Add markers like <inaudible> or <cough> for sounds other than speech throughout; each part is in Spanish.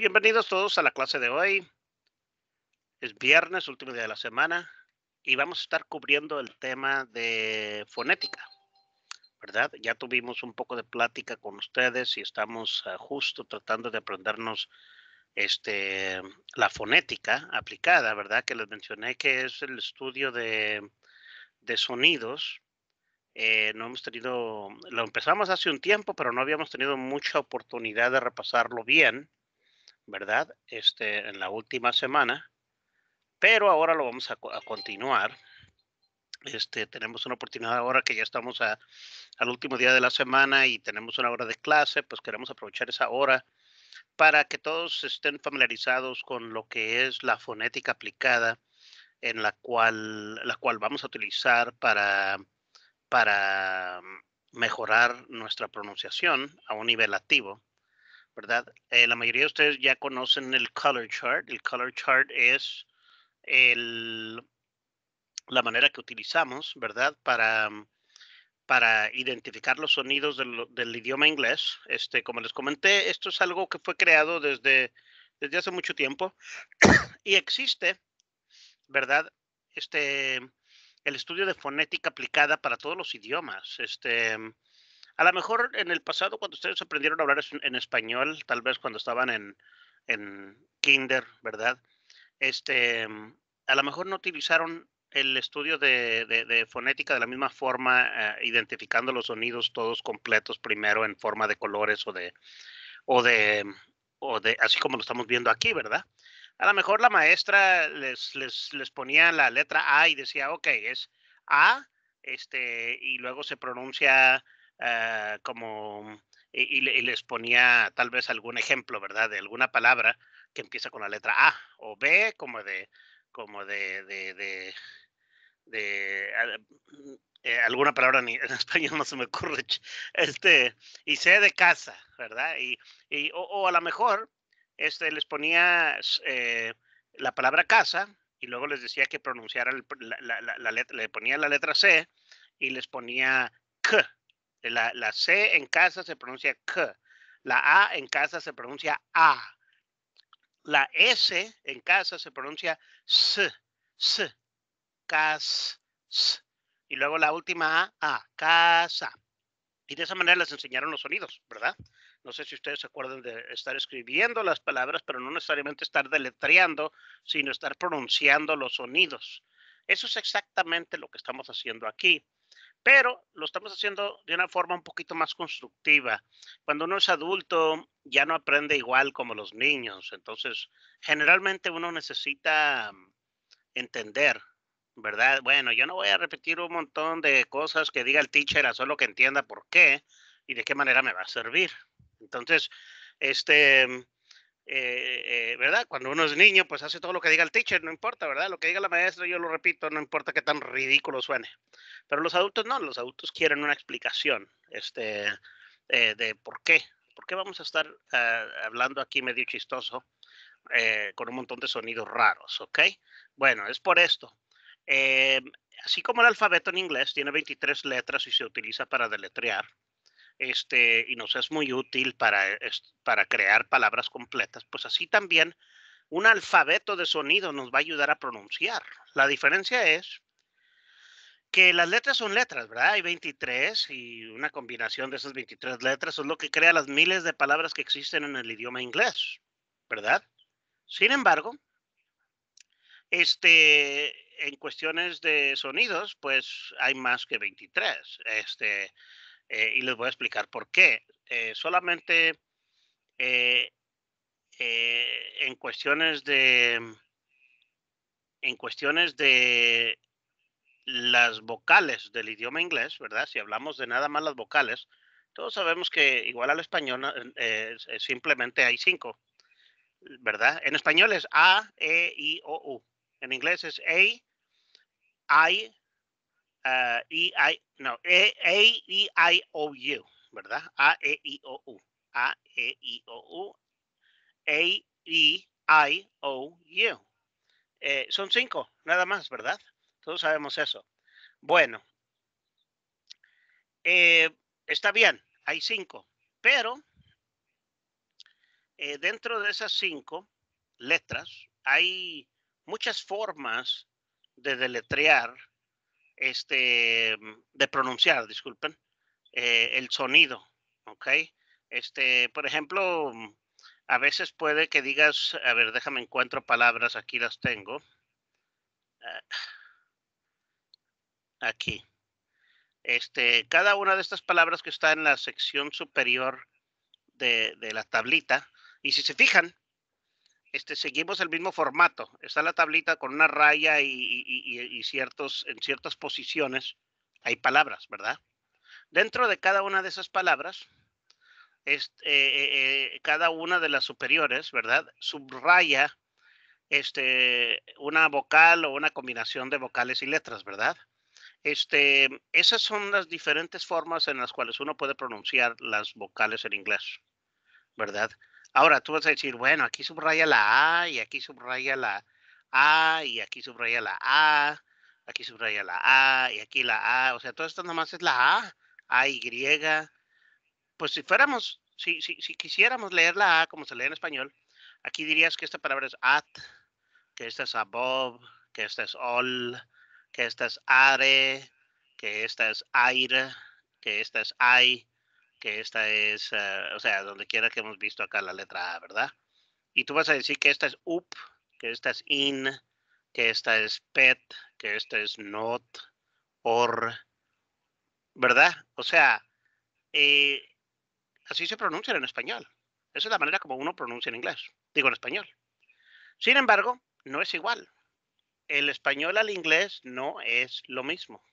Bienvenidos todos a la clase de hoy. Es viernes, último día de la semana, y vamos a estar cubriendo el tema de fonética, ¿verdad? Ya tuvimos un poco de plática con ustedes y estamos ah, justo tratando de aprendernos este, la fonética aplicada, ¿verdad? Que les mencioné que es el estudio de, de sonidos. Eh, no hemos tenido, lo empezamos hace un tiempo, pero no habíamos tenido mucha oportunidad de repasarlo bien ¿verdad? Este, en la última semana, pero ahora lo vamos a, continuar. Este, tenemos una oportunidad ahora que ya estamos al último día de la semana y tenemos una hora de clase, pues queremos aprovechar esa hora para que todos estén familiarizados con lo que es la fonética aplicada en la cual, la cual vamos a utilizar para, para mejorar nuestra pronunciación a un nivel activo. ¿verdad? Eh, la mayoría de ustedes ya conocen el color chart. El color chart es el, la manera que utilizamos, ¿verdad? Para, para identificar los sonidos del, del, idioma inglés. Este, como les comenté, esto es algo que fue creado desde, desde hace mucho tiempo <coughs> y existe, ¿verdad? Este, el estudio de fonética aplicada para todos los idiomas. Este, a lo mejor en el pasado, cuando ustedes aprendieron a hablar en español, tal vez cuando estaban en, kinder, ¿verdad? Este, a lo mejor no utilizaron el estudio de, fonética de la misma forma, eh, identificando los sonidos todos completos primero en forma de colores o de, o de, o de, así como lo estamos viendo aquí, ¿verdad? A lo mejor la maestra les, les, ponía la letra A y decía, ok, es A, este, y luego se pronuncia eh, como y, les ponía tal vez algún ejemplo, ¿verdad? De alguna palabra que empieza con la letra A o B, como de, como de, de, eh, alguna palabra en, <laughs> español no se me ocurre, este, y C de casa, ¿verdad? Y, y o, a lo mejor este, les ponía eh, la palabra casa y luego les decía que pronunciara, la, la, la, letra, le ponía la letra C y les ponía K, la, C en casa se pronuncia K. La A en casa se pronuncia A. La S en casa se pronuncia S. S. Cas. S. Y luego la última A. A. Casa. Y de esa manera les enseñaron los sonidos, ¿verdad? No sé si ustedes se acuerdan de estar escribiendo las palabras, pero no necesariamente estar deletreando, sino estar pronunciando los sonidos. Eso es exactamente lo que estamos haciendo aquí pero lo estamos haciendo de una forma un poquito más constructiva. Cuando uno es adulto, ya no aprende igual como los niños, entonces generalmente uno necesita mm, entender, ¿verdad? Bueno, yo no voy a repetir un montón de cosas que diga el teacher solo que entienda por qué y de qué manera me va a servir. Entonces, este, mm, eh, eh, ¿verdad? Cuando uno es niño, pues hace todo lo que diga el teacher, no importa, ¿verdad? Lo que diga la maestra, yo lo repito, no importa qué tan ridículo suene. Pero los adultos no, los adultos quieren una explicación este, eh, de por qué. ¿Por qué vamos a estar ah, hablando aquí medio chistoso con un montón de sonidos raros, ok? Bueno, es por esto. así como el alfabeto en inglés tiene 23 letras y se utiliza para deletrear, este, y nos es muy útil para, eh, para crear palabras completas, pues así también un alfabeto de sonido nos va a ayudar a pronunciar. La diferencia es que las letras son letras, ¿verdad? Hay 23 y una combinación de esas 23 letras es lo que crea las miles de palabras que existen en el idioma inglés, ¿verdad? Sin embargo, este, en cuestiones de sonidos, pues hay más que 23. Este, eh, y les voy a explicar por qué. Eh, solamente eh, en cuestiones de mm, en cuestiones de las vocales del idioma inglés, ¿verdad? Si hablamos de nada más las vocales, todos sabemos que igual al español simplemente hay cinco, ¿verdad? En español es A, E, I, O, U. En inglés es A, I, Ah, e I no e, A E I O U, ¿verdad? A E I O U. A E I O U. A E I O U. Eh, son cinco, nada más, ¿verdad? Todos sabemos eso. Bueno, eh, está bien, hay cinco, pero eh, dentro de esas cinco letras hay muchas formas de deletrear este, de pronunciar, disculpen, eh, el sonido, ¿ok? Este, por ejemplo, a veces puede que digas, a ver, déjame encuentro palabras, aquí las tengo. Ah, aquí. Este, cada una de estas palabras que está en la sección superior de la tablita, y si se fijan, este, seguimos el mismo formato. Está la tablita con una raya y, ciertos, en ciertas posiciones hay palabras, ¿verdad? Dentro de cada una de esas palabras, eh, eh, cada una de las superiores, ¿verdad? Subraya este, una vocal o una combinación de vocales y letras, ¿verdad? Este, esas son las diferentes formas en las cuales uno puede pronunciar las vocales en inglés, ¿verdad? Ahora tú vas a decir, bueno, aquí subraya la A y aquí subraya la A y aquí subraya la A, aquí subraya la A y aquí la A. O sea, todo esto nomás es la A, A, Y. Pues si fuéramos, si, quisiéramos leer la A como se lee en español, aquí dirías que esta palabra es at, que esta es above, que esta es all, que esta es are, que esta es aire, que esta es I, que esta es, eh, o sea, donde quiera que hemos visto acá la letra A, ¿verdad? Y tú vas a decir que esta es up, que esta es in, que esta es pet, que esta es not, or, ¿verdad? O sea, eh, así se pronuncian en español. Esa es la manera como uno pronuncia en inglés, digo en español. Sin embargo, no es igual. El español al inglés no es lo mismo.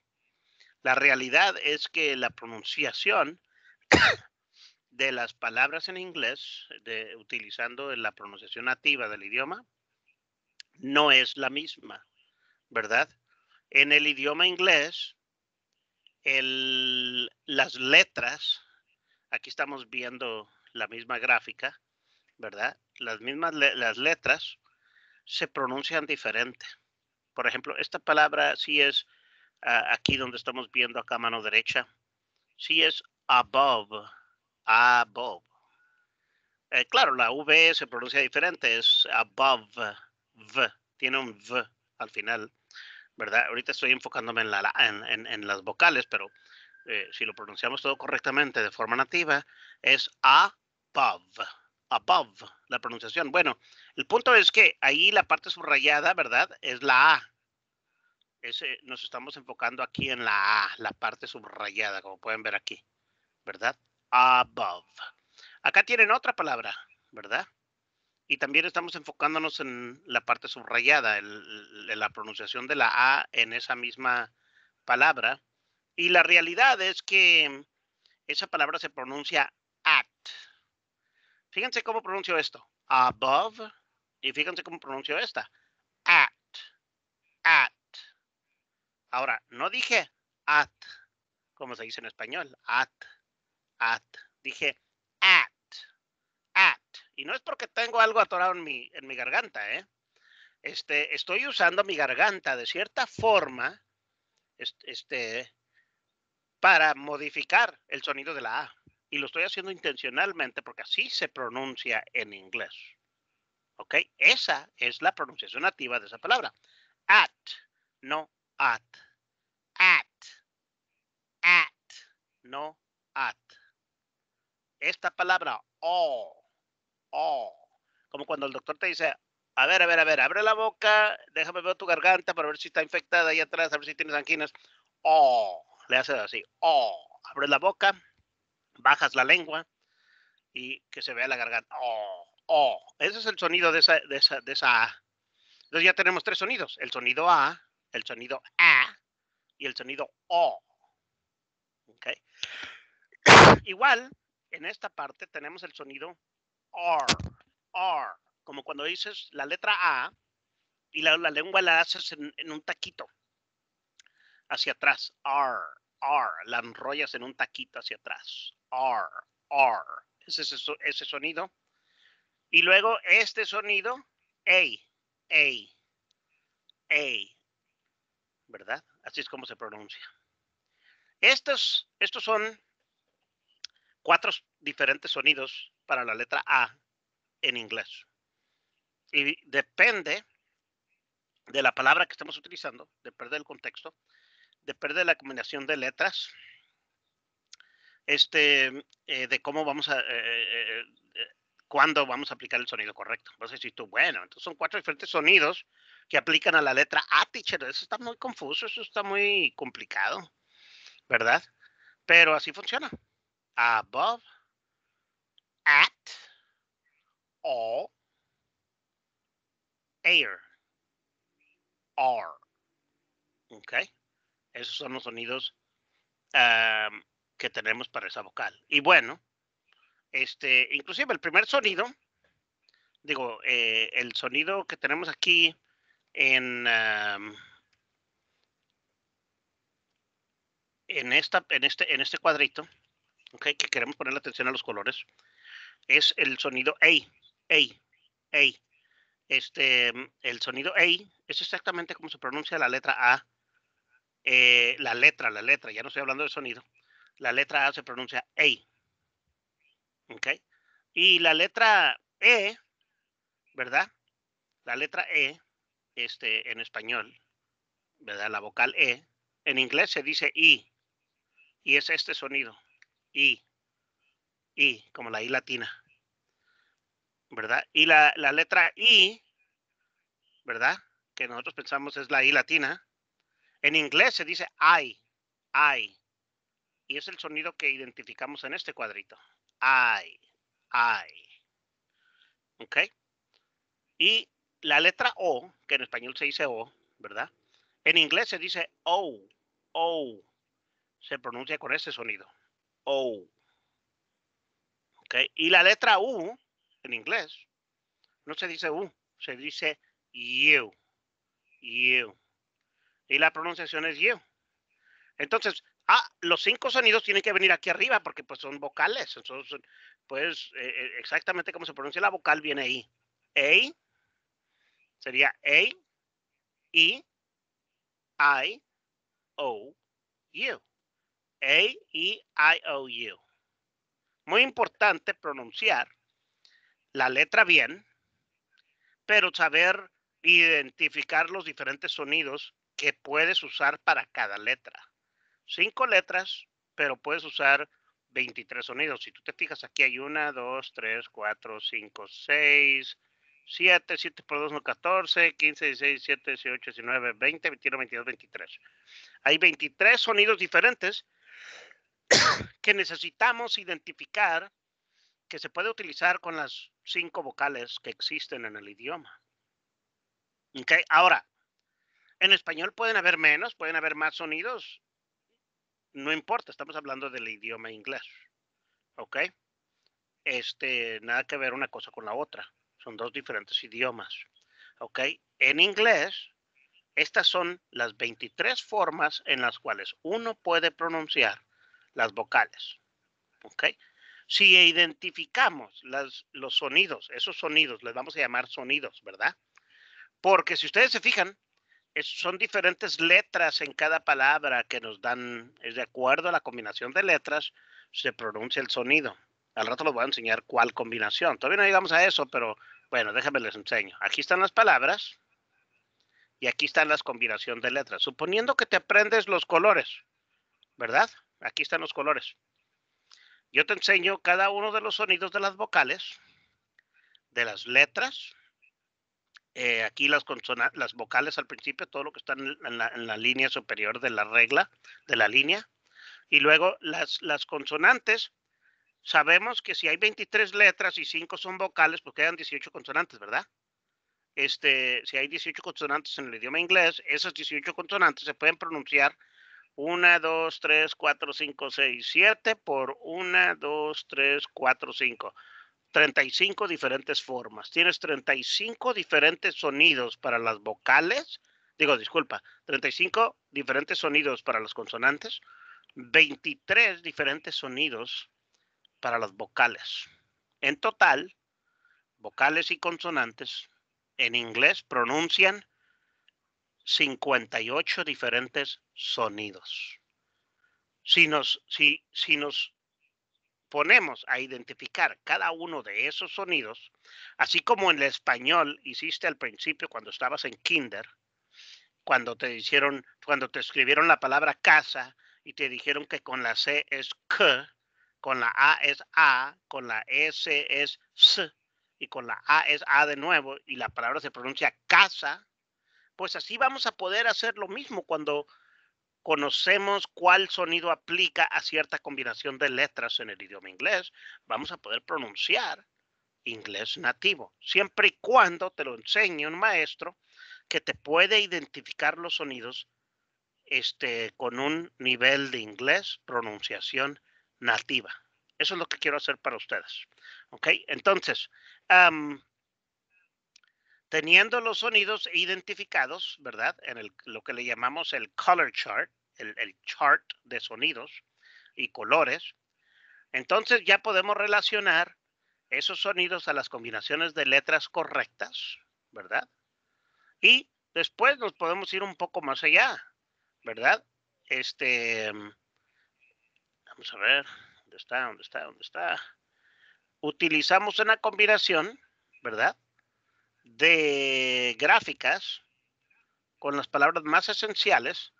La realidad es que la pronunciación <coughs> de las palabras en inglés, utilizando la pronunciación nativa del idioma, no es la misma, ¿verdad? En el idioma inglés, las letras, aquí estamos viendo la misma gráfica, ¿verdad? Las mismas las letras se pronuncian diferente. Por ejemplo, esta palabra sí es ah, aquí donde estamos viendo acá mano derecha, sí es above, above. Eh, claro, la V se pronuncia diferente, es above, v, tiene un V al final, ¿verdad? Ahorita estoy enfocándome en, la, en, las vocales, pero eh, si lo pronunciamos todo correctamente de forma nativa, es above, above la pronunciación. Bueno, el punto es que ahí la parte subrayada, ¿verdad? Es la A nos estamos enfocando aquí en la A, la parte subrayada, como pueden ver aquí, ¿verdad? Above. Acá tienen otra palabra, ¿verdad? Y también estamos enfocándonos en la parte subrayada, el, la pronunciación de la A en esa misma palabra. Y la realidad es que esa palabra se pronuncia at. Fíjense cómo pronuncio esto. Above. Y fíjense cómo pronuncio esta. At. At. Ahora, no dije at, como se dice en español, at, at. Dije at, at. Y no es porque tengo algo atorado en mi, en mi garganta, ¿eh? Este, estoy usando mi garganta de cierta forma, este, para modificar el sonido de la A. Y lo estoy haciendo intencionalmente porque así se pronuncia en inglés. ¿Ok? Esa es la pronunciación nativa de esa palabra. At, no at at, at, no at. Esta palabra oh, oh. como cuando el doctor te dice, a ver, a ver, a ver, abre la boca, déjame ver tu garganta para ver si está infectada ahí atrás, a ver si tienes anginas. Oh, le haces así, oh, abre la boca, bajas la lengua y que se vea la garganta. Oh, oh, ese es el sonido de esa, de esa, de esa Entonces ya tenemos tres sonidos, el sonido A, el sonido A y el sonido O. ¿Okay? Igual, en esta parte tenemos el sonido R, R, como cuando dices la letra A y la, lengua la haces en, un taquito hacia atrás, R, R, la enrollas en un taquito hacia atrás, R, R, ese, ese sonido. Y luego este sonido, A, A, A, ¿verdad? Así es como se pronuncia. Estos, estos son cuatro diferentes sonidos para la letra A en inglés. Y depende de la palabra que estamos utilizando, depende del contexto, depende de la combinación de letras, este, eh, de cómo vamos a, eh, eh, cuándo vamos a aplicar el sonido correcto. Vas a decir tú, bueno, entonces son cuatro diferentes sonidos que aplican a la letra A, teacher. Eso está muy confuso, eso está muy complicado, ¿verdad? Pero así funciona. Above, at, all, air, are. ¿Ok? Esos son los sonidos que tenemos para esa vocal. Y bueno, este, inclusive el primer sonido, digo, eh, el sonido que tenemos aquí en, esta, en, este, en este cuadrito, que queremos poner la atención a los colores, es el sonido A, A, Este, el sonido A es exactamente como se pronuncia la letra A. Eh, la letra, la letra, ya no estoy hablando de sonido. La letra A se pronuncia A. Y la letra E, ¿verdad? La letra E este, en español, ¿verdad? La vocal E. En inglés se dice I. Y es este sonido. I. I, como la I latina. ¿Verdad? Y la, la letra I, ¿verdad? Que nosotros pensamos es la I latina. En inglés se dice I. I. Y es el sonido que identificamos en este cuadrito. I. I. ¿Ok? Y la letra O, que en español se dice O, ¿verdad? En inglés se dice O, O. Se pronuncia con ese sonido. O. ¿Ok? Y la letra U, en inglés, no se dice U, se dice U. U. Y la pronunciación es U. Entonces, ah, los cinco sonidos tienen que venir aquí arriba porque pues son vocales. Entonces, pues eh, eh, exactamente como se pronuncia la vocal viene ahí. A, Sería A, E, I, O, U. A, E, I, O, U. Muy importante pronunciar la letra bien, pero saber identificar los diferentes sonidos que puedes usar para cada letra. Cinco letras, pero puedes usar 23 sonidos. Si tú te fijas, aquí hay una, dos, tres, cuatro, cinco, seis, 7, 7 por 2 no 14, 15, 16, 17, 18, 19, 20, 21, 22, 23. Hay 23 sonidos diferentes <coughs> que necesitamos identificar que se puede utilizar con las cinco vocales que existen en el idioma. Okay. Ahora, en español pueden haber menos, pueden haber más sonidos. No importa, estamos hablando del idioma inglés. ¿Ok? Este, nada que ver una cosa con la otra son dos diferentes idiomas. ¿Ok? En inglés, estas son las 23 formas en las cuales uno puede pronunciar las vocales. ¿Ok? Si identificamos los sonidos, esos sonidos, les vamos a llamar sonidos, ¿verdad? Porque si ustedes se fijan, son diferentes letras en cada palabra que nos dan, es de acuerdo a la combinación de letras, se pronuncia el sonido. Al rato les voy a enseñar cuál combinación. Todavía no llegamos a eso, pero bueno, déjame les enseño. Aquí están las palabras y aquí están las combinaciones de letras. Suponiendo que te aprendes los colores, ¿verdad? Aquí están los colores. Yo te enseño cada uno de los sonidos de las vocales, de las letras. Eh, aquí las, las vocales al principio, todo lo que está en la, en la, línea superior de la regla, de la línea. Y luego las, las consonantes sabemos que si hay 23 letras y 5 son vocales, pues quedan 18 consonantes, ¿verdad? Este, si hay 18 consonantes en el idioma inglés, esas 18 consonantes se pueden pronunciar 1, 2, 3, 4, 5, 6, 7 por 1, 2, 3, 4, 5. 35 diferentes formas. Tienes 35 diferentes sonidos para las vocales. Digo, disculpa, 35 diferentes sonidos para las consonantes, 23 diferentes sonidos para las vocales. En total, vocales y consonantes en inglés pronuncian 58 diferentes sonidos. Si nos, si, si nos ponemos a identificar cada uno de esos sonidos, así como en el español hiciste al principio cuando estabas en kinder, cuando te hicieron, cuando te escribieron la palabra casa y te dijeron que con la C es K, con la A es A, con la S es S y con la A es A de nuevo y la palabra se pronuncia casa, pues así vamos a poder hacer lo mismo cuando conocemos cuál sonido aplica a cierta combinación de letras en el idioma inglés, vamos a poder pronunciar inglés nativo, siempre y cuando te lo enseñe un maestro que te puede identificar los sonidos este, con un nivel de inglés, pronunciación nativa. Eso es lo que quiero hacer para ustedes. ¿Ok? Entonces, teniendo los sonidos identificados, ¿verdad? En el, lo que le llamamos el color chart, el, el chart de sonidos y colores, entonces ya podemos relacionar esos sonidos a las combinaciones de letras correctas, ¿verdad? Y después nos podemos ir un poco más allá, ¿verdad? Este, Vamos a ver, ¿dónde está? ¿Dónde está? ¿Dónde está? Utilizamos una combinación, ¿verdad? De gráficas con las palabras más esenciales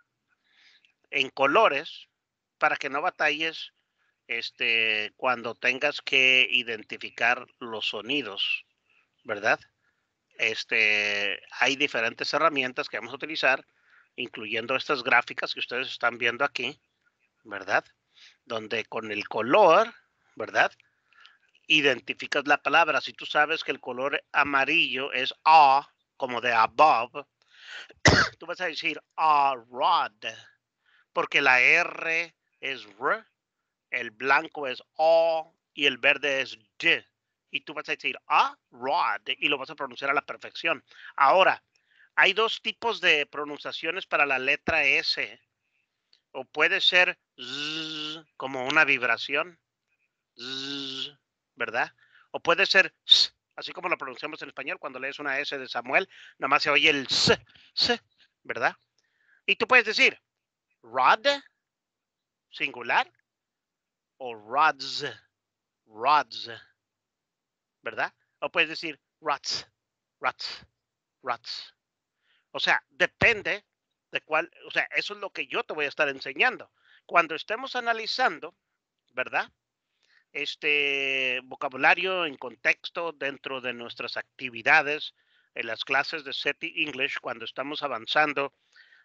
en colores para que no batalles este, cuando tengas que identificar los sonidos, ¿verdad? Este, hay diferentes herramientas que vamos a utilizar, incluyendo estas gráficas que ustedes están viendo aquí, ¿verdad? donde con el color, ¿verdad? Identificas la palabra. Si tú sabes que el color amarillo es a, como de above, <coughs> tú vas a decir a rod, porque la R es R, el blanco es a y el verde es D. Y tú vas a decir a rod y lo vas a pronunciar a la perfección. Ahora, hay dos tipos de pronunciaciones para la letra S. O puede ser Z como una vibración, ¿verdad? O puede ser, así como lo pronunciamos en español, cuando lees una S de Samuel, nomás se oye el S, ¿verdad? Y tú puedes decir rod, singular, o rods, rods, ¿verdad? O puedes decir rods, rods, Rats. O sea, depende de cuál, o sea, eso es lo que yo te voy a estar enseñando cuando estemos analizando, ¿verdad? Este vocabulario en contexto dentro de nuestras actividades en las clases de SETI English, cuando estamos avanzando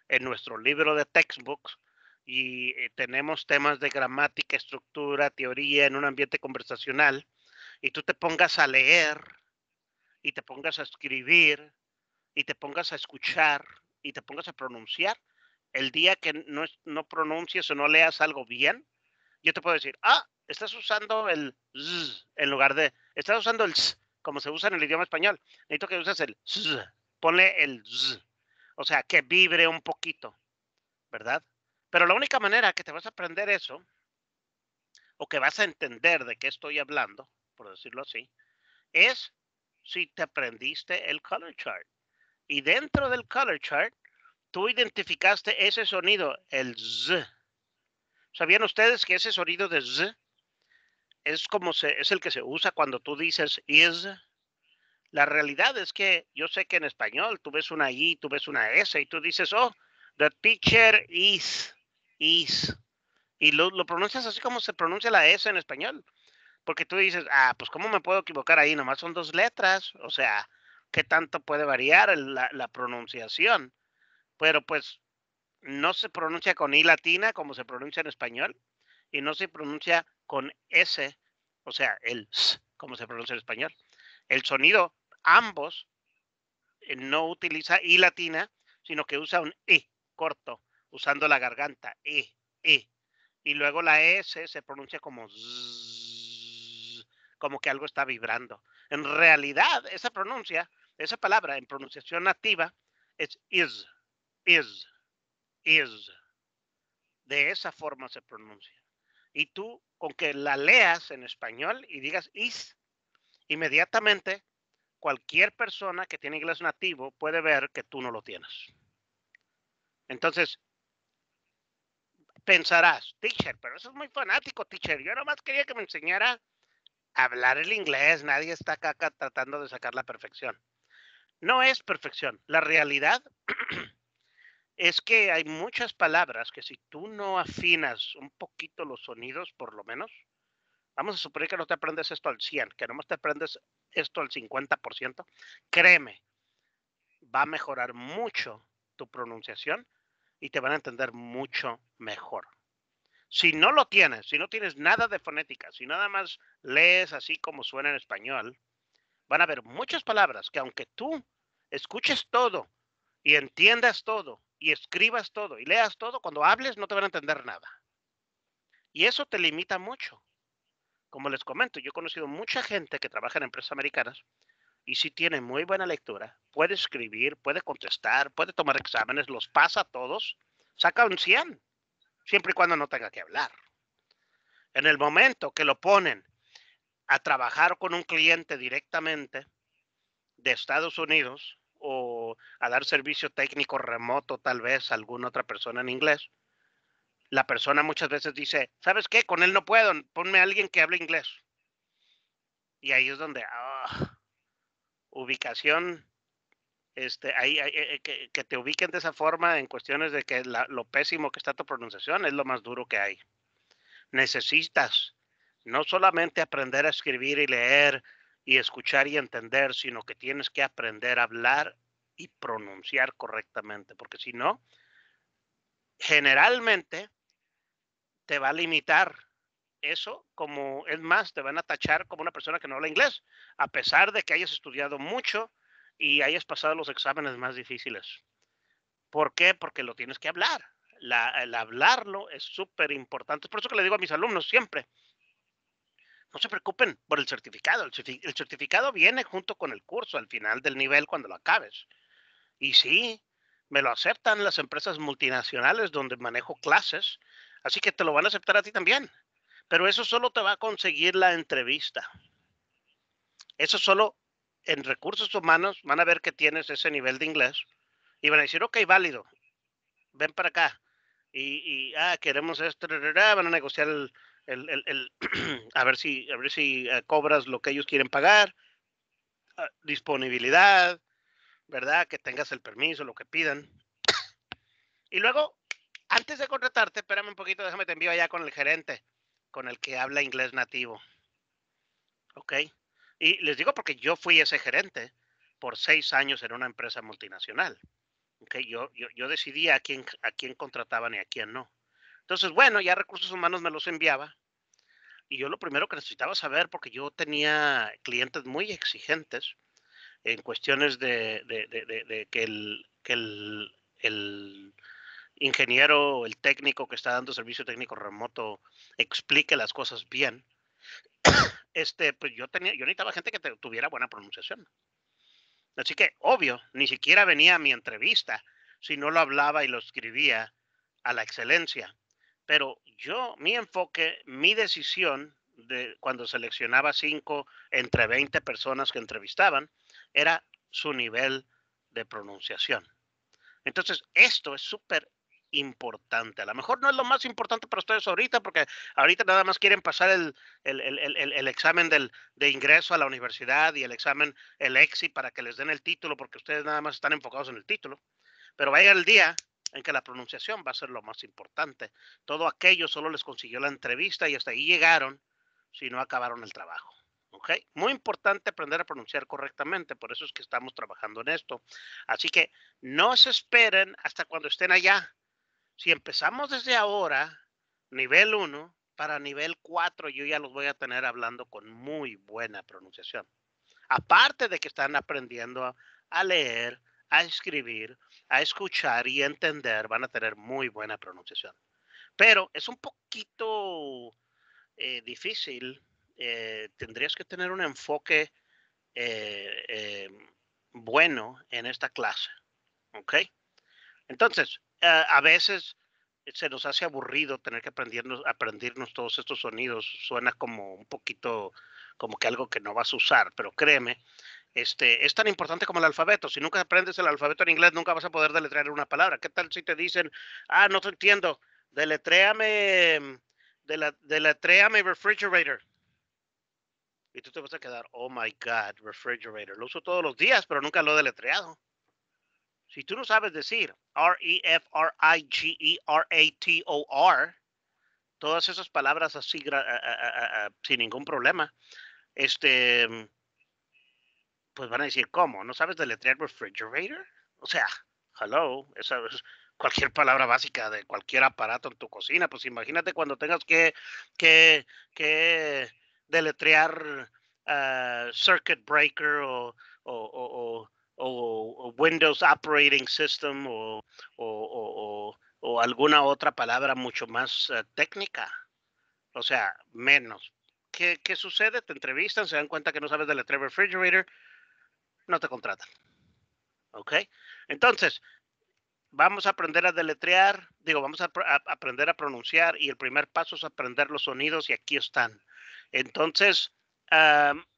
en nuestro libro de textbooks y eh, tenemos temas de gramática, estructura, teoría en un ambiente conversacional, y tú te pongas a leer y te pongas a escribir y te pongas a escuchar y te pongas a pronunciar, el día que no, no pronuncies o no leas algo bien, yo te puedo decir, ah, estás usando el z en lugar de, estás usando el z como se usa en el idioma español. Necesito que uses el z, ponle el z, o sea, que vibre un poquito, ¿verdad? Pero la única manera que te vas a aprender eso, o que vas a entender de qué estoy hablando, por decirlo así, es si te aprendiste el color chart. Y dentro del color chart tú identificaste ese sonido, el z. ¿Sabían ustedes que ese sonido de z es como es el que se usa cuando tú dices is? La realidad es que yo sé que en español tú ves una i, tú ves una s y tú dices, oh, the teacher is, is. Y lo, pronuncias así como se pronuncia la s en español. Porque tú dices, ah, pues cómo me puedo equivocar ahí, nomás son dos letras. O sea, ¿qué tanto puede variar la, la pronunciación? pero pues no se pronuncia con I latina como se pronuncia en español y no se pronuncia con S, o sea, el S, como se pronuncia en español. El sonido, ambos, eh, no utiliza I latina, sino que usa un E corto, usando la garganta, E, E. Y luego la S se pronuncia como Z, como que algo está vibrando. En realidad, esa pronuncia, esa palabra en pronunciación nativa es is, is, is. De esa forma se pronuncia. Y tú, con que la leas en español y digas is, inmediatamente cualquier persona que tiene inglés nativo puede ver que tú no lo tienes. Entonces, pensarás, teacher, pero eso es muy fanático, teacher. Yo más quería que me enseñara a hablar el inglés. Nadie está acá, acá tratando de sacar la perfección. No es perfección. La realidad <clears throat> es que hay muchas palabras que si tú no afinas un poquito los sonidos, por lo menos, vamos a suponer que no te aprendes esto al 100, que nomás te aprendes esto al 50%, créeme, va a mejorar mucho tu pronunciación y te van a entender mucho mejor. Si no lo tienes, si no tienes nada de fonética, si nada más lees así como suena en español, van a haber muchas palabras que aunque tú escuches todo y entiendas todo, y escribas todo y leas todo, cuando hables no te van a entender nada. Y eso te limita mucho. Como les comento, yo he conocido mucha gente que trabaja en empresas americanas y si tiene muy buena lectura, puede escribir, puede contestar, puede tomar exámenes, los pasa a todos, saca un 100, siempre y cuando no tenga que hablar. En el momento que lo ponen a trabajar con un cliente directamente de Estados Unidos, o a dar servicio técnico remoto tal vez a alguna otra persona en inglés, la persona muchas veces dice, ¿sabes qué? Con él no puedo, ponme a alguien que hable inglés. Y ahí es donde, ah, ubicación, este, eh, eh, que, te ubiquen de esa forma en cuestiones de que lo pésimo que está tu pronunciación es lo más duro que hay. Necesitas no solamente aprender a escribir y leer y escuchar y entender, sino que tienes que aprender a hablar y pronunciar correctamente, porque si no, generalmente te va a limitar eso como, es más, te van a tachar como una persona que no habla inglés, a pesar de que hayas estudiado mucho y hayas pasado los exámenes más difíciles. ¿Por qué? Porque lo tienes que hablar. el hablarlo es súper importante. Por eso que le digo a mis alumnos siempre, no se preocupen por el certificado. El certificado viene junto con el curso al final del nivel cuando lo acabes. Y sí, me lo aceptan las empresas multinacionales donde manejo clases, así que te lo van a aceptar a ti también. Pero eso solo te va a conseguir la entrevista. Eso solo en recursos humanos van a ver que tienes ese nivel de inglés y van a decir, ok, válido, ven para acá. Y, ah, queremos esto, van a negociar el, el, <clears throat> a ver si, a ver si eh, cobras lo que ellos quieren pagar, ah, disponibilidad, ¿verdad? Que tengas el permiso, lo que pidan. Y luego, antes de contratarte, espérame un poquito, déjame te envío allá con el gerente, con el que habla inglés nativo. ¿Ok? Y les digo porque yo fui ese gerente por seis años en una empresa multinacional. ¿Ok? Yo, yo, yo decidía a quién, a quién contrataban y a quién no. Entonces, bueno, ya recursos humanos me los enviaba. Y yo lo primero que necesitaba saber, porque yo tenía clientes muy exigentes en cuestiones de, que, el, el ingeniero, el técnico que está dando servicio técnico remoto explique las cosas bien. <coughs> Este, pues yo tenía, yo necesitaba gente que tuviera buena pronunciación. Así que, obvio, ni siquiera venía a mi entrevista si no lo hablaba y lo escribía a la excelencia pero yo, mi enfoque, mi decisión de cuando seleccionaba cinco entre 20 personas que entrevistaban, era su nivel de pronunciación. Entonces, esto es súper importante. A lo mejor no es lo más importante para ustedes ahorita, porque ahorita nada más quieren pasar el, examen de ingreso a la universidad y el examen, el exit, para que les den el título, porque ustedes nada más están enfocados en el título. Pero va a llegar el día en que la pronunciación va a ser lo más importante. Todo aquello solo les consiguió la entrevista y hasta ahí llegaron si no acabaron el trabajo. Muy importante aprender a pronunciar correctamente, por eso es que estamos trabajando en esto. Así que no se esperen hasta cuando estén allá. Si empezamos desde ahora, nivel 1, para nivel 4 yo ya los voy a tener hablando con muy buena pronunciación. Aparte de que están aprendiendo a leer, a escribir, a escuchar y entender, van a tener muy buena pronunciación. Pero es un poquito eh, difícil. Eh, tendrías que tener un enfoque eh, bueno en esta clase. ¿Ok? Entonces, a veces se nos hace aburrido tener que aprendernos, aprendernos todos estos sonidos. Suena como un poquito, como que algo que no vas a usar, pero créeme este, es tan importante como el alfabeto. Si nunca aprendes el alfabeto en inglés, nunca vas a poder deletrear una palabra. ¿Qué tal si te dicen, ah, no te entiendo, deletréame, deletréame refrigerator? Y tú te vas a quedar, oh my God, refrigerator. Lo uso todos los días, pero nunca lo he deletreado. Si tú no sabes decir R-E-F-R-I-G-E-R-A-T-O-R, e e todas esas palabras así sin ningún problema, este, pues van a decir, ¿cómo? ¿No sabes deletrear refrigerator? O sea, hello, esa es <laughs> cualquier palabra básica de cualquier aparato en tu cocina. Pues imagínate cuando tengas que, que, que deletrear ah, circuit breaker o, Windows Operating System o, alguna otra palabra mucho más eh, técnica. O sea, menos. ¿Qué, ¿Qué, sucede? Te entrevistan, se dan cuenta que no sabes deletrear refrigerator, no te contratan. ¿Ok? Entonces, vamos a aprender a deletrear, digo, vamos a, aprender a pronunciar y el primer paso es aprender los sonidos y aquí están. Entonces,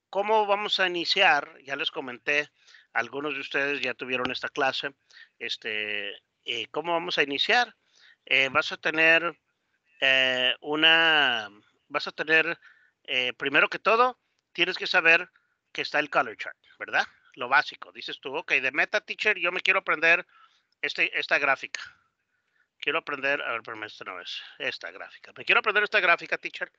¿cómo vamos a iniciar? Ya les comenté, algunos de ustedes ya tuvieron esta clase. Este, eh, ¿Cómo vamos a iniciar? Eh, vas a tener eh, una, vas a tener, primero que todo, tienes que saber que está el color chart, ¿verdad? lo básico. Dices tú, ok, de meta teacher, yo me quiero aprender este, esta gráfica. Quiero aprender, a ver, permítame, esta no es, esta gráfica. Me quiero aprender esta gráfica, teacher.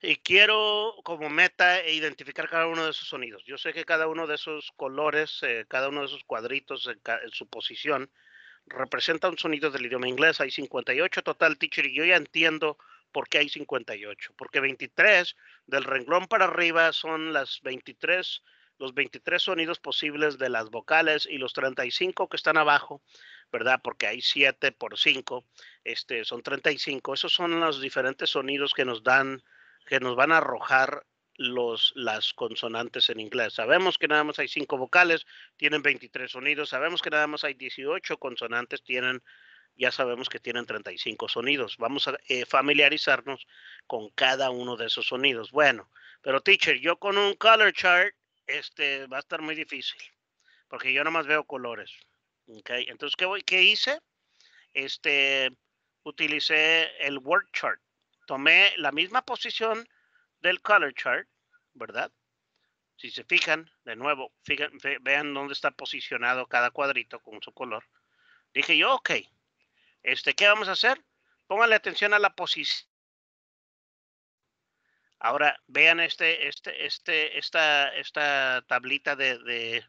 Y quiero como meta identificar cada uno de esos sonidos. Yo sé que cada uno de esos colores, eh, cada uno de esos cuadritos en, en, su posición, representa un sonido del idioma inglés. Hay 58 total, teacher, y yo ya entiendo por qué hay 58. Porque 23 del renglón para arriba son las 23 los 23 sonidos posibles de las vocales y los 35 que están abajo, ¿verdad? Porque hay 7 por 5, este, son 35. Esos son los diferentes sonidos que nos dan, que nos van a arrojar los, las consonantes en inglés. Sabemos que nada más hay 5 vocales, tienen 23 sonidos. Sabemos que nada más hay 18 consonantes, tienen, ya sabemos que tienen 35 sonidos. Vamos a eh, familiarizarnos con cada uno de esos sonidos. Bueno, pero teacher, yo con un color chart este, va a estar muy difícil, porque yo nomás veo colores. Okay. Entonces, ¿qué, voy, ¿qué hice? Este, utilicé el word chart. Tomé la misma posición del color chart, ¿verdad? Si se fijan, de nuevo, vean dónde está posicionado cada cuadrito con su color. Dije yo, ok, este, ¿qué vamos a hacer? Pónganle atención a la posición Ahora vean este, este, este, esta, esta tablita de,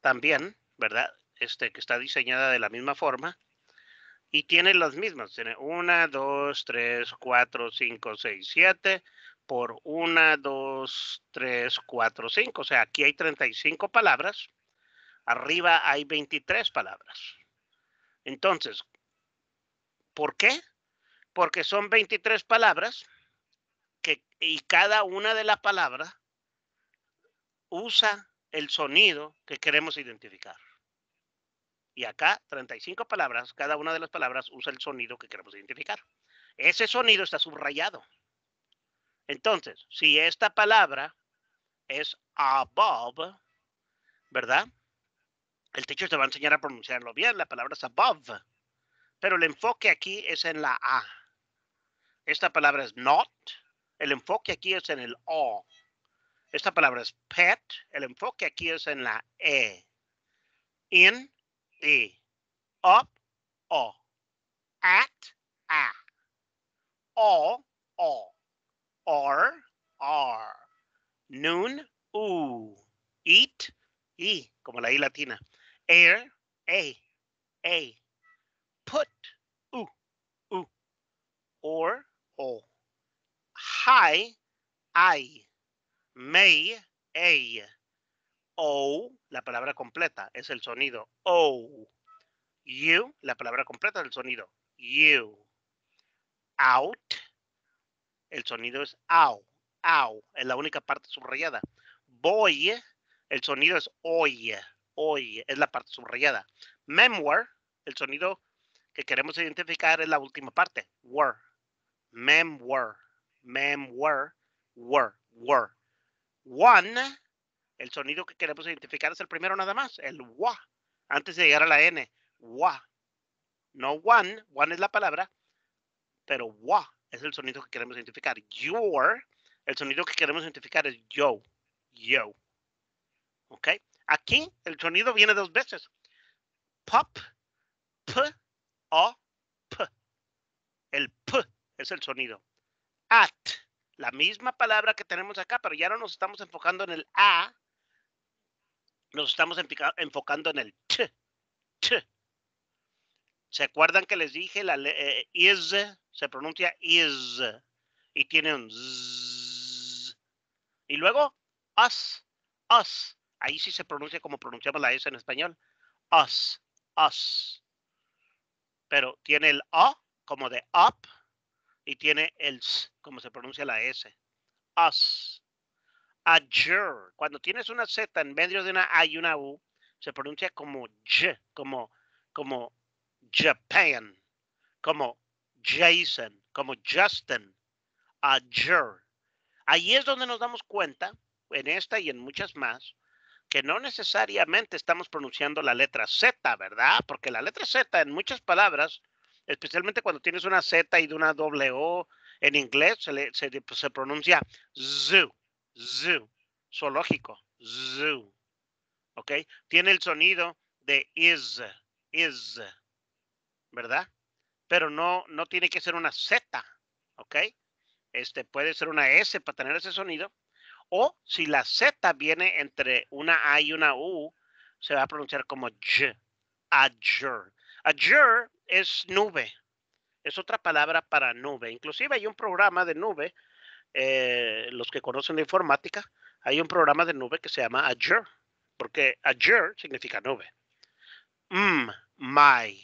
también, ¿verdad? Este que está diseñada de la misma forma y tiene las mismas. Tiene 1, 2, 3, 4, 5, 6, 7 por 1, 2, 3, 4, 5. O sea, aquí hay 35 palabras. Arriba hay 23 palabras. Entonces, ¿por qué? Porque son 23 palabras y cada una de las palabras usa el sonido que queremos identificar. Y acá, 35 palabras, cada una de las palabras usa el sonido que queremos identificar. Ese sonido está subrayado. Entonces, si esta palabra es above, ¿verdad? El techo te va a enseñar a pronunciarlo bien, la palabra es above. Pero el enfoque aquí es en la A. Esta palabra es not, el enfoque aquí es en el O. Esta palabra es pet. El enfoque aquí es en la E. In, E. Up, O. At, A. O, O. R, R. Noon, U. Eat, e. como la I latina. Air, A. A. Put, U. U. Or, O. Hi, I. May, a. O, la palabra completa, es el sonido O. You, la palabra completa del sonido you. Out, el sonido es au, au, es la única parte subrayada. Boy, el sonido es oye, oye, es la parte subrayada. Memoir, el sonido que queremos identificar es la última parte, were. Memoir. Mem, were, were. One, el sonido que queremos identificar es el primero nada más, el wa, antes de llegar a la n, wa. No one, one es la palabra, pero wa es el sonido que queremos identificar. Your, el sonido que queremos identificar es yo, yo. ¿Ok? Aquí el sonido viene dos veces. Pop, p, o, p. El p es el sonido at, la misma palabra que tenemos acá, pero ya no nos estamos enfocando en el a, nos estamos enfocando en el t, ¿Se acuerdan que les dije la eh, is? Se pronuncia is y tiene un z. Y luego us, us. Ahí sí se pronuncia como pronunciamos la s en español. Us, us. Pero tiene el a como de up y tiene el s, como se pronuncia la s. Us. Adjure. Cuando tienes una z en medio de una a y una u, se pronuncia como j, como, como Japan, como Jason, como Justin. Adjure. Ahí es donde nos damos cuenta, en esta y en muchas más, que no necesariamente estamos pronunciando la letra Z, ¿verdad? Porque la letra Z en muchas palabras especialmente cuando tienes una Z y una W en inglés, se, pues, se, pronuncia zoo, zoo, zoológico, zoo. ¿Ok? Tiene el sonido de is, is, ¿verdad? Pero no, no tiene que ser una Z, ¿ok? Este puede ser una S para tener ese sonido. O si la Z viene entre una A y una U, se va a pronunciar como J, a Adjure es nube, es otra palabra para nube. Inclusive hay un programa de nube, eh, los que conocen la informática, hay un programa de nube que se llama Azure, porque Azure significa nube. Mm, my,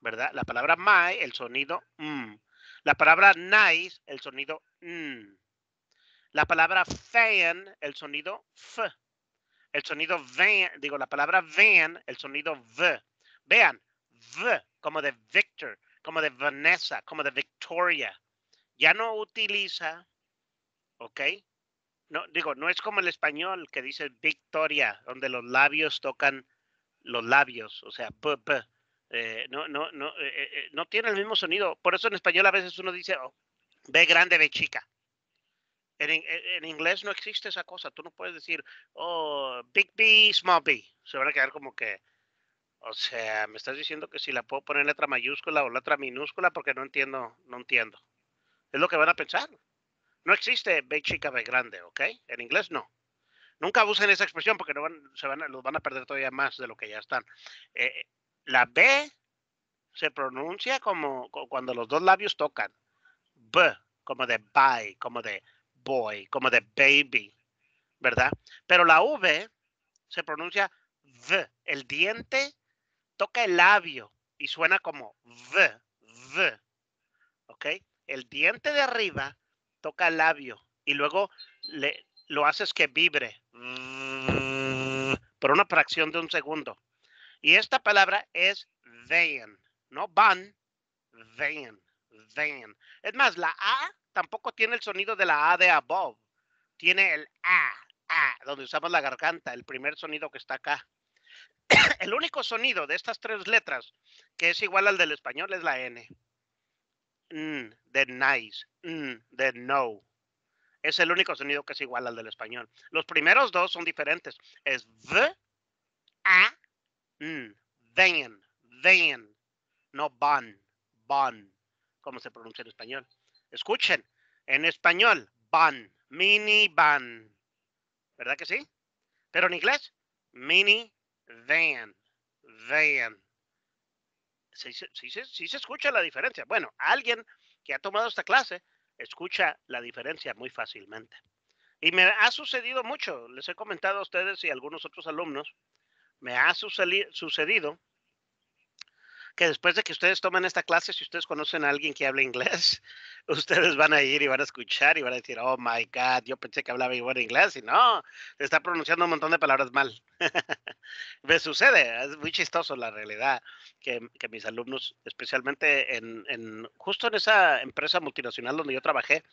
¿verdad? La palabra my, el sonido m. La palabra nice, el sonido mm. La palabra fan, el sonido f. El sonido van, digo, la palabra van, el sonido v. Vean, v, como de Victor, como de Vanessa, como de Victoria. Ya no utiliza, ¿ok? No, digo, no es como el español que dice Victoria, donde los labios tocan los labios, o sea, eh, no, no, eh, eh, no, tiene el mismo sonido. Por eso en español a veces uno dice oh, ve grande, ve chica. En, inglés no existe esa cosa. Tú no puedes decir, oh, big B, small B. Se van a quedar como que o sea, me estás diciendo que si la puedo poner letra mayúscula o letra minúscula porque no entiendo, no entiendo. Es lo que van a pensar. No existe B chica, B grande, ¿ok? En inglés no. Nunca usen esa expresión porque no se los van a perder todavía más de lo que ya están. Eh, la B se pronuncia como cuando los dos labios tocan. B, como de bye, como de boy, como de baby, ¿verdad? Pero la V se pronuncia V. El diente toca el labio y suena como V, V. ¿Ok? El diente de arriba toca el labio y luego le, lo haces que vibre <laughs> por una fracción de un segundo. Y esta palabra es vein, no van, vein, van. Es más, la A tampoco tiene el sonido de la A de above. Tiene el A, A, donde usamos la garganta, el primer sonido que está acá. <coughs> el único sonido de estas tres letras que es igual al del español es la N. Mm, de nice, N de no. Es el único sonido que es igual al del español. Los primeros dos son diferentes. Es V, A, N. Then, then. No van, van, ¿Cómo se pronuncia en español. Escuchen, en español, van, mini van. ¿Verdad que sí? Pero en inglés, mini Van, van. Sí, sí, se escucha la diferencia. Bueno, alguien que ha tomado esta clase escucha la diferencia muy fácilmente. Y me ha sucedido mucho, les he comentado a ustedes y a algunos otros alumnos, me ha sucedido que después de que ustedes tomen esta clase, si ustedes conocen a alguien que habla inglés, <laughs> ustedes van a ir y van a escuchar y van a decir, oh my God, yo pensé que hablaba igual inglés y no, está pronunciando un montón de palabras mal. <laughs> Me sucede, es muy chistoso la realidad que, que mis alumnos, especialmente en, en, justo en esa empresa multinacional donde yo trabajé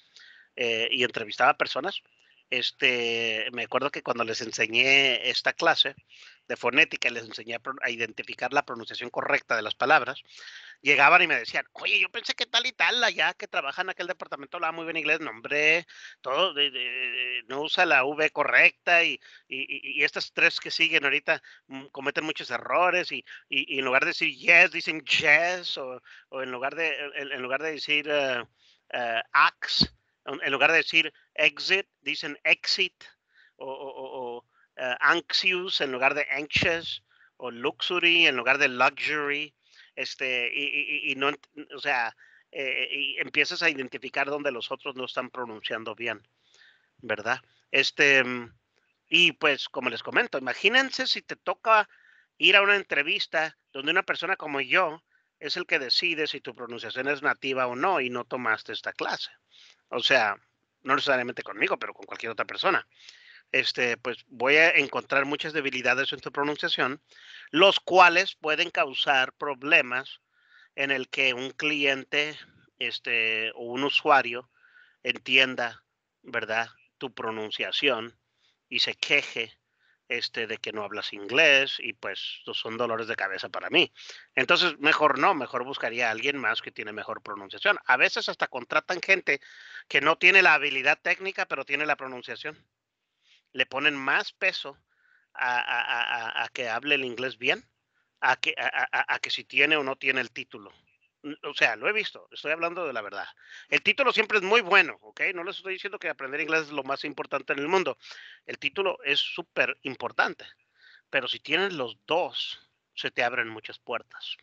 eh, y entrevistaba personas, este, me acuerdo que cuando les enseñé esta clase de fonética, les enseñé a, identificar la pronunciación correcta de las palabras, llegaban y me decían, oye, yo pensé que tal y tal, allá que trabaja en aquel departamento hablaba muy bien inglés, nombre, todo, no usa la V correcta y, estas tres que siguen ahorita mm, cometen muchos errores y, en lugar de decir yes, dicen yes, o, en, lugar de, en, lugar de decir uh, en, en lugar de decir eh, eh, exit, dicen exit o, eh, anxious en lugar de anxious o luxury en lugar de luxury. Este, y, no, o sea, eh, y empiezas a identificar donde los otros no están pronunciando bien, ¿verdad? Este, y pues, como les comento, imagínense si te toca ir a una entrevista donde una persona como yo es el que decide si tu pronunciación es nativa o no y no tomaste esta clase. O sea, no necesariamente conmigo, pero con cualquier otra persona. Este, pues voy a encontrar muchas debilidades en tu pronunciación, los cuales pueden causar problemas en el que un cliente este, o un usuario entienda, ¿verdad?, tu pronunciación y se queje este de que no hablas inglés y pues son dolores de cabeza para mí. Entonces, mejor no, mejor buscaría a alguien más que tiene mejor pronunciación. A veces hasta contratan gente que no tiene la habilidad técnica, pero tiene la pronunciación. Le ponen más peso a, que hable el inglés bien, a que, a que si tiene o no tiene el título o sea, lo he visto, estoy hablando de la verdad. El título siempre es muy bueno, ¿ok? No les estoy diciendo que aprender inglés es lo más importante en el mundo. El título es súper importante, pero si tienes los dos, se te abren muchas puertas.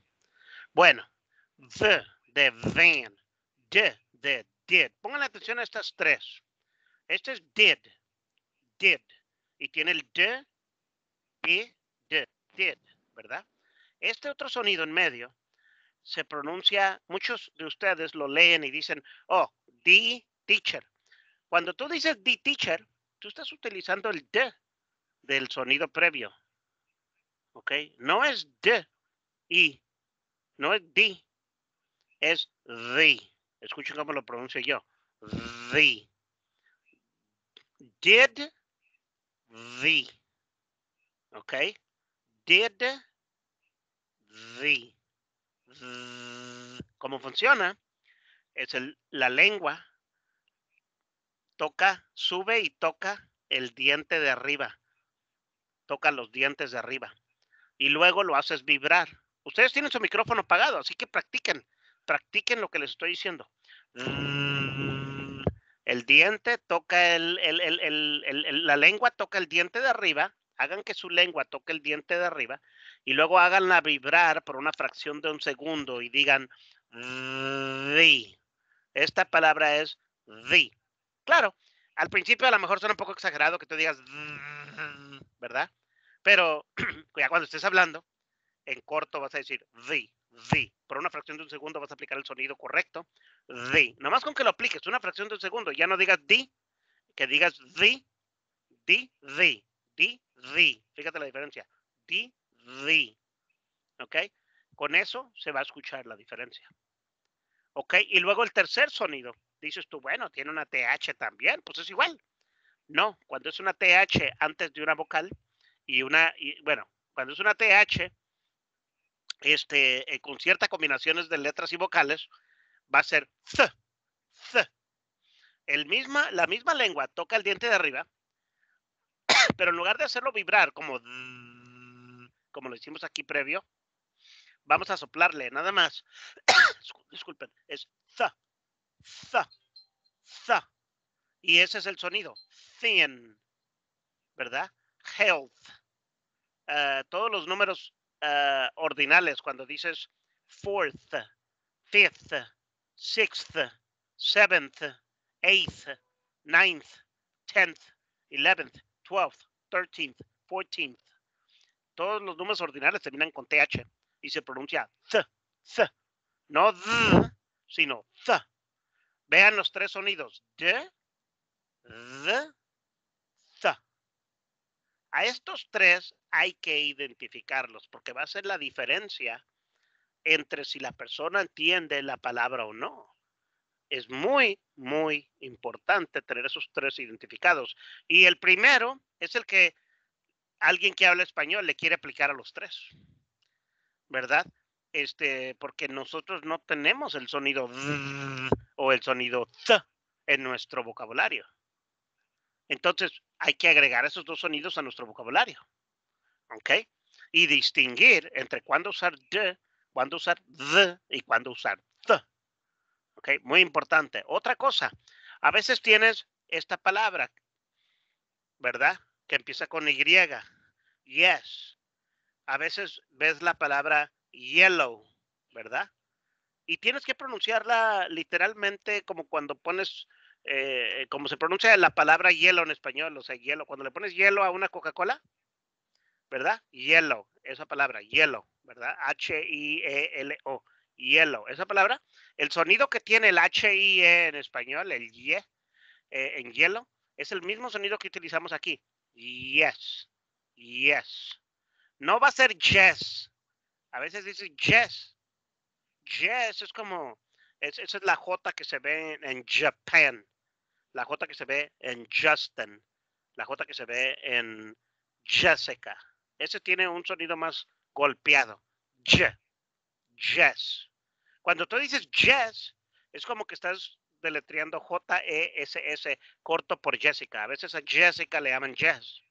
Bueno, the the van, the, the did. Pongan atención a estas tres. Este es did, did, y tiene el de, y de, did, ¿verdad? Este otro sonido en medio se pronuncia, muchos de ustedes lo leen y dicen, oh, the teacher. Cuando tú dices the teacher, tú estás utilizando el d del sonido previo. ¿Ok? No es de y, no es di, es the. Escuchen cómo lo pronuncio yo. The. Did the. ¿Ok? Did the cómo funciona es la lengua toca, sube y toca el diente de arriba. Toca los dientes de arriba. Y luego lo haces vibrar. Ustedes tienen su micrófono apagado, así que practiquen. Practiquen lo que les estoy diciendo. El diente toca la lengua toca el diente de arriba. Hagan que su lengua toque el diente de arriba y luego háganla vibrar por una fracción de un segundo y digan vi. Esta palabra es vi. Claro, al principio a lo mejor suena un poco exagerado que tú digas ¿verdad? Pero <clears throat> cuando estés hablando, en corto vas a decir vi, Por una fracción de un segundo vas a aplicar el sonido correcto. Nomás con que lo apliques una fracción de un segundo, ya no digas di, que digas di, di, Fíjate la diferencia. Di, ¿Ok? Con eso se va a escuchar la diferencia. ¿Ok? Y luego el tercer sonido. Dices tú, bueno, tiene una TH también, pues es igual. No, cuando es una TH antes de una vocal y una, y, bueno, cuando es una TH, este, eh, con ciertas combinaciones de letras y vocales, va a ser th, th. El misma, la misma lengua toca el diente de arriba, <coughs> pero en lugar de hacerlo vibrar como th, como lo hicimos aquí previo, vamos a soplarle, nada más. <coughs> Disculpen, es za, za, za. Y ese es el sonido. Thin, ¿verdad? Health. Eh, todos los números eh, ordinales, cuando dices fourth, fifth, sixth, seventh, eighth, ninth, tenth, eleventh, twelfth, thirteenth, fourteenth, todos los números ordinales terminan con TH y se pronuncia TH, TH. No Z, sino TH. Vean los tres sonidos. D, Z, Z. A estos tres hay que identificarlos porque va a ser la diferencia entre si la persona entiende la palabra o no. Es muy, muy importante tener esos tres identificados. Y el primero es el que alguien que habla español le quiere aplicar a los tres, ¿verdad? Este, porque nosotros no tenemos el sonido o el sonido en nuestro vocabulario. Entonces, hay que agregar esos dos sonidos a nuestro vocabulario. ¿Ok? Y distinguir entre cuándo usar d, cuándo usar y cuándo usar ¿Ok? Muy importante. Otra cosa, a veces tienes esta palabra, ¿verdad? empieza con Y. Yes. A veces ves la palabra yellow, ¿verdad? Y tienes que pronunciarla literalmente como cuando pones, eh, como se pronuncia la palabra hielo en español, o sea, hielo. Cuando le pones hielo a una Coca-Cola, ¿verdad? yellow esa palabra, hielo, ¿verdad? H-I-E-L-O, hielo. Esa palabra, el sonido que tiene el H-I-E en español, el Y, eh, en hielo, es el mismo sonido que utilizamos aquí. Yes. Yes. No va a ser yes. A veces dice yes. Yes es como, esa es la J que se ve en Japan. La J que se ve en Justin. La J que se ve en Jessica. Ese tiene un sonido más golpeado. J. Yes. Cuando tú dices yes, es como que estás deletreando J-E-S-S, corto por Jessica. A veces a Jessica le llaman Jess,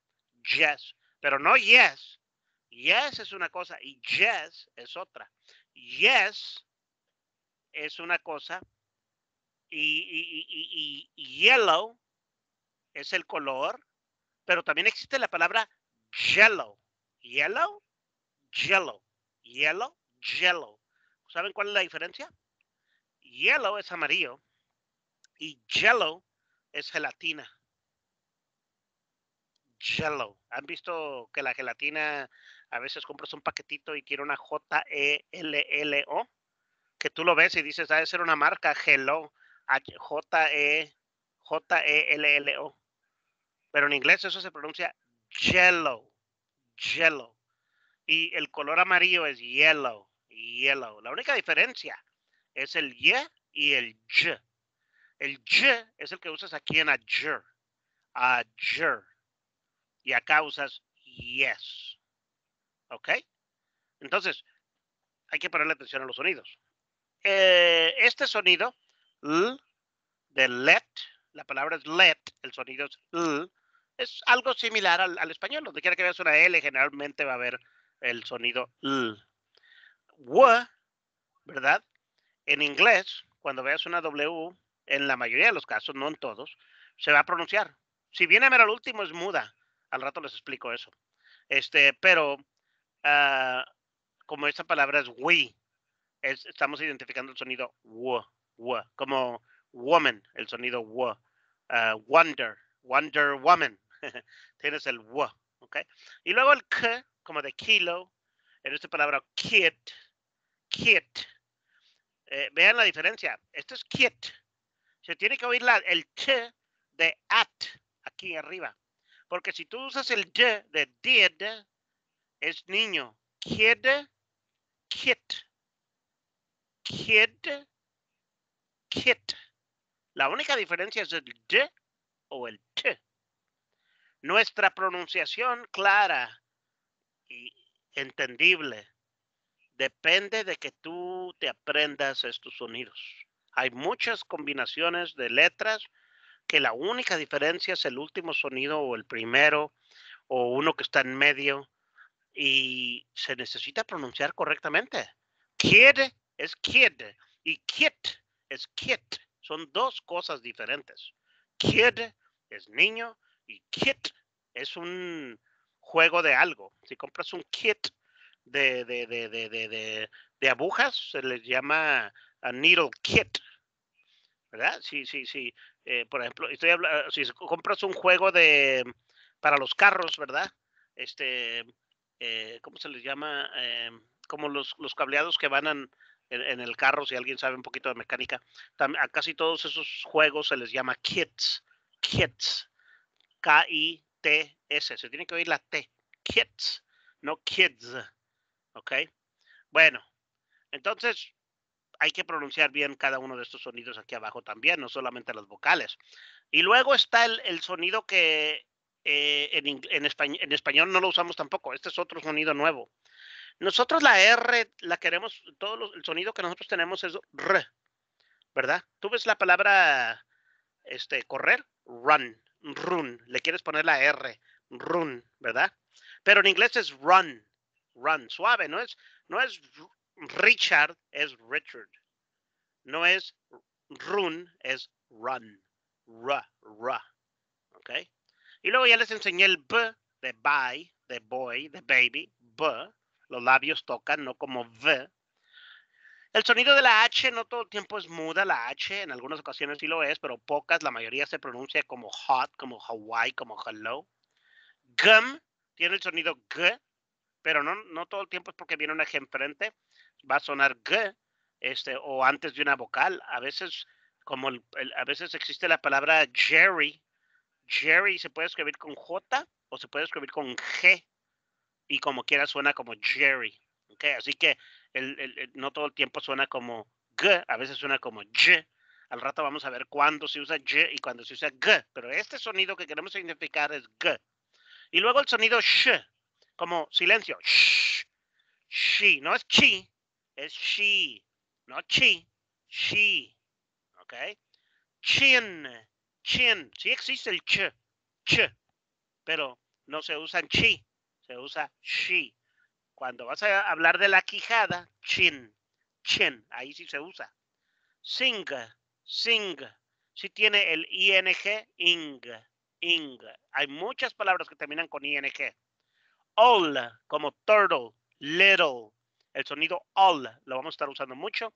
Jess, pero no Yes. Yes es una cosa y Jess es otra. Yes es una cosa y, y, yellow es el color, pero también existe la palabra yellow. Yellow, yellow, yellow, yellow. ¿Saben cuál es la diferencia? Yellow es amarillo y Jello es gelatina. Jello. ¿Han visto que la gelatina a veces compras un paquetito y quiere una J-E-L-L-O? Que tú lo ves y dices, debe ser una marca, Hello, J-E-J-E-L-L-O. Pero en inglés eso se pronuncia Jello. Jello. Y el color amarillo es yellow. Yellow. La única diferencia es el Y y el j. El y es el que usas aquí en adjure. Adjure. Y acá usas yes. ¿Ok? Entonces, hay que ponerle atención a los sonidos. Eh, este sonido, l, de let, la palabra es let, el sonido es l, es algo similar al, al español. Donde quiera que veas una L, generalmente va a haber el sonido L. W, ¿verdad? En inglés, cuando veas una W, en la mayoría de los casos, no en todos, se va a pronunciar. Si viene a ver al último es muda. Al rato les explico eso. Este, pero ah, como esta palabra es we, estamos identificando el sonido w, como woman, el sonido w, ah, wonder, wonder woman. <laughs> Tienes el w, ¿ok? Y luego el k, como de kilo, en esta palabra kit, kit. Eh, vean la diferencia. Esto es kit se tiene que oír la, el T de at aquí arriba. Porque si tú usas el D de did, es niño. Kid, kit. Kid, kit. La única diferencia es el D o el T. Nuestra pronunciación clara y entendible depende de que tú te aprendas estos sonidos. Hay muchas combinaciones de letras que la única diferencia es el último sonido o el primero o uno que está en medio y se necesita pronunciar correctamente. Kid es kid y kit es kit. Son dos cosas diferentes. Kid es niño y kit es un juego de algo. Si compras un kit de, de, agujas, se les llama a needle kit, ¿verdad? Sí, sí, sí. Eh, por ejemplo, estoy si compras un juego de para los carros, ¿verdad? Este, eh, ¿cómo se les llama? Eh, como los, cableados que van en, en, el carro, si alguien sabe un poquito de mecánica. a casi todos esos juegos se les llama kits, kits, K-I-T-S, se tiene que oír la T, kits, no kids, ¿ok? Bueno, entonces hay que pronunciar bien cada uno de estos sonidos aquí abajo también, no solamente las vocales. Y luego está el, sonido que eh, en, español, no lo usamos tampoco, este es otro sonido nuevo. Nosotros la R la queremos, todo el sonido que nosotros tenemos es R, ¿verdad? Tú ves la palabra este, correr, run, run, le quieres poner la R, run, ¿verdad? Pero en inglés es run, run, suave, no es, no es Richard es Richard. No es run, es run. Ra, ra. ¿Ok? Y luego ya les enseñé el B de bye, de boy, de baby. B. Los labios tocan, no como V. El sonido de la H no todo el tiempo es muda la H, en algunas ocasiones sí lo es, pero pocas, la mayoría se pronuncia como hot, como Hawaii, como hello. Gum tiene el sonido G, pero no, no todo el tiempo es porque viene una G enfrente va a sonar g, este, o antes de una vocal. A veces, como el, a veces existe la palabra Jerry. Jerry se puede escribir con J o se puede escribir con G. Y como quiera suena como Jerry. ¿okay? Así que el, no todo el tiempo suena como G, a veces suena como J. Al rato vamos a ver cuándo se usa j y cuándo se usa G. Pero este sonido que queremos identificar es G. Y luego el sonido sh, como silencio. Sh, sh no es chi, es she, no chi, she, ¿ok? Chin, chin, sí existe el ch, ch, pero no se usa chi, se usa she. Cuando vas a hablar de la quijada, chin, chin, ahí sí se usa. Sing, sing, sí tiene el ing, ing, ing. Hay muchas palabras que terminan con ing. All, como turtle, little, el sonido all lo vamos a estar usando mucho.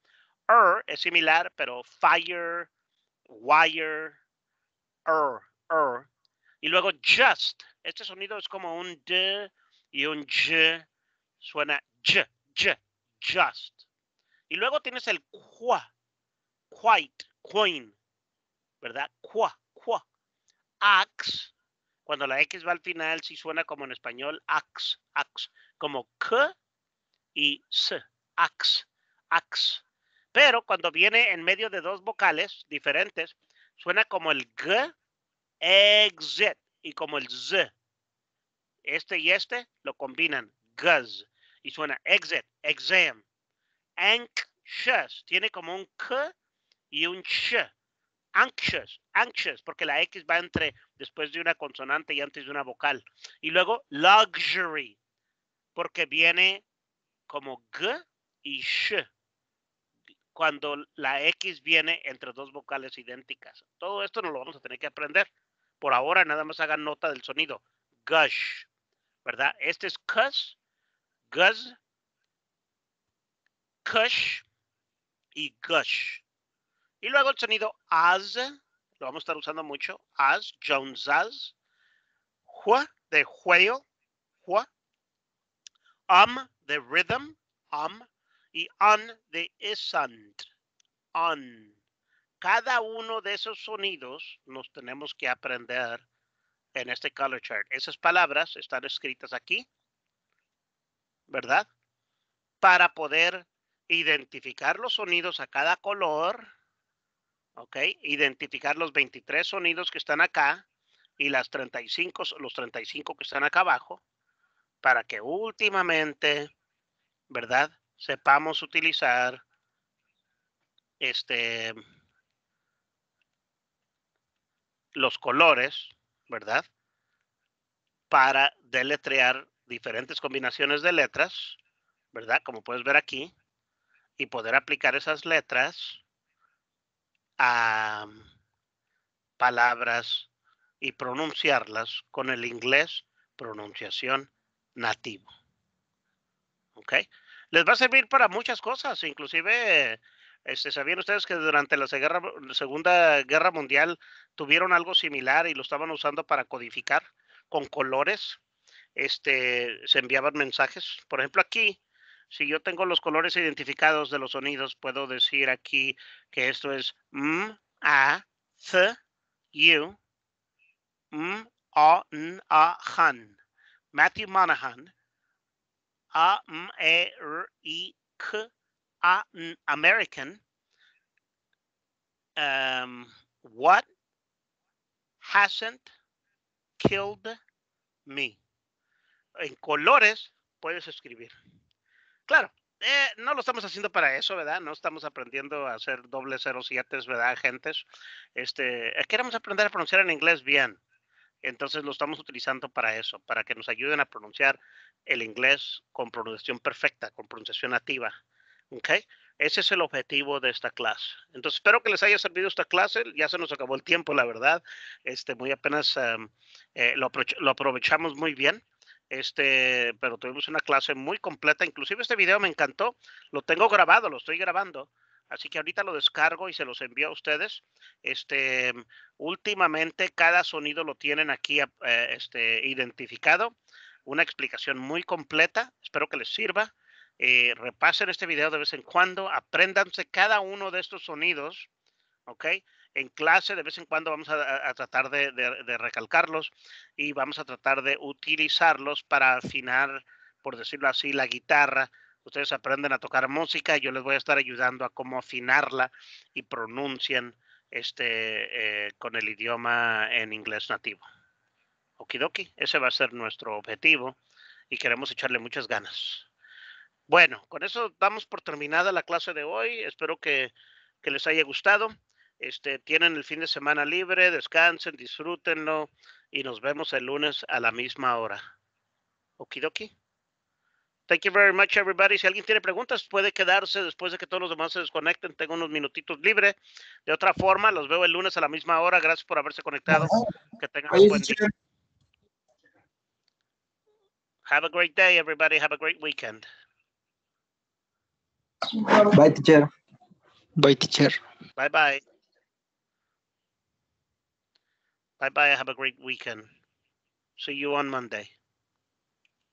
Er es similar, pero fire, wire, er, er. Y luego just. Este sonido es como un d y un j. Suena j, j, just. Y luego tienes el qua, quite, coin, ¿verdad? Qua, qua. Ax, cuando la X va al final, sí suena como en español, ax, ax. Como que y s, ax, ax. Pero cuando viene en medio de dos vocales diferentes, suena como el g, exit, y como el z. Este y este lo combinan, guz, y suena exit, exam. Anxious, tiene como un k y un sh anxious, anxious, porque la X va entre después de una consonante y antes de una vocal. Y luego luxury, porque viene como G y Sh cuando la X viene entre dos vocales idénticas. Todo esto no lo vamos a tener que aprender. Por ahora nada más hagan nota del sonido. Gush, ¿verdad? Este es cus, guz, cush y gush. Y luego el sonido as, lo vamos a estar usando mucho. As, Jones as, HUA. de juego, HUA am the rhythm, am, y an the isn't, an. Cada uno de esos sonidos nos tenemos que aprender en este color chart. Esas palabras están escritas aquí, ¿verdad? Para poder identificar los sonidos a cada color, ¿ok? Identificar los 23 sonidos que están acá y las 35, los 35 que están acá abajo, para que últimamente, ¿verdad? Sepamos utilizar este los colores, ¿verdad? Para deletrear diferentes combinaciones de letras, ¿verdad? Como puedes ver aquí, y poder aplicar esas letras a palabras y pronunciarlas con el inglés pronunciación nativo. ¿Ok? Les va a servir para muchas cosas, inclusive, este, ¿sabían ustedes que durante la Segunda, Guerra Mundial tuvieron algo similar y lo estaban usando para codificar con colores? Este, se enviaban mensajes. Por ejemplo, aquí, si yo tengo los colores identificados de los sonidos, puedo decir aquí que esto es M, A, C, U, M, A, N, A, Han. Matthew Monahan, e American. Um, what hasn't killed me? En colores puedes escribir. Claro, eh, no lo estamos haciendo para eso, ¿verdad? No estamos aprendiendo a hacer doble cero siete, ¿verdad, gentes? Este, queremos aprender a pronunciar en inglés bien. Entonces lo estamos utilizando para eso, para que nos ayuden a pronunciar el inglés con pronunciación perfecta, con pronunciación nativa. ¿Okay? Ese es el objetivo de esta clase. Entonces espero que les haya servido esta clase. Ya se nos acabó el tiempo, la verdad. Este, muy apenas em, eh, lo, aprovechamos muy bien. Este, pero tuvimos una clase muy completa. Inclusive este video me encantó. Lo tengo grabado, lo estoy grabando. Así que ahorita lo descargo y se los envío a ustedes. Este, últimamente cada sonido lo tienen aquí eh, este, identificado. Una explicación muy completa. Espero que les sirva. Eh, repasen este video de vez en cuando. Apréndanse cada uno de estos sonidos. ¿Ok? En clase de vez en cuando vamos a, tratar de recalcarlos y vamos a tratar de utilizarlos para afinar, por decirlo así, la guitarra ustedes aprenden a tocar música, yo les voy a estar ayudando a cómo afinarla y pronuncian este, eh, con el idioma en inglés nativo. Okidoki, ese va a ser nuestro objetivo y queremos echarle muchas ganas. Bueno, con eso damos por terminada la clase de hoy. Espero que, les haya gustado. Este, tienen el fin de semana libre, descansen, disfrútenlo y nos vemos el lunes a la misma hora. Okidoki. Thank you very much, everybody. Si alguien tiene preguntas, puede quedarse después de que todos los demás se desconecten. Tengo unos minutitos libre. De otra forma, los veo el lunes a la misma hora. Gracias por haberse conectado. Que tengan un buen día. Have a great day, everybody. Have a great weekend. Bye, teacher. Bye, teacher. Bye, bye. Bye, bye. Have a great weekend. See you on Monday.